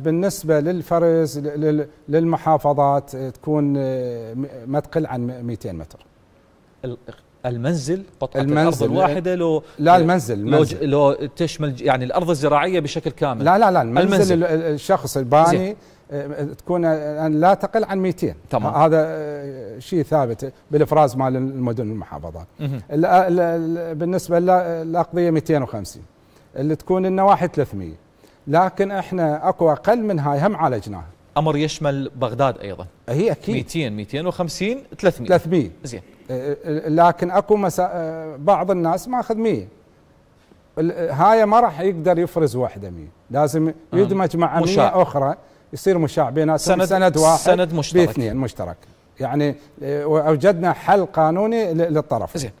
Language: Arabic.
بالنسبه للفرز للمحافظات آه، تكون آه، ما تقل عن 200 متر المنزل قطعة المنزل الأرض الواحدة لو لا المنزل, المنزل لو, لو تشمل يعني الأرض الزراعية بشكل كامل لا لا لا المنزل, المنزل الشخص الباني آه، تكون لا تقل عن 200 تمام. هذا شيء ثابت بالافراز مال المدن والمحافظات بالنسبه للاقضيه 250 اللي تكون النواحي 300 لكن احنا اكو اقل من هاي هم عالجناها امر يشمل بغداد ايضا هي اكيد 200 250 300 300 زين لكن اكو مسا... بعض الناس ماخذ 100 هاي ما راح يقدر يفرز وحده 100 لازم يدمج مع 100 اخرى يصير مشاع بيناتهم سند, سند واحد سند مشترك باثنين مشترك يعني اوجدنا حل قانوني للطرف زين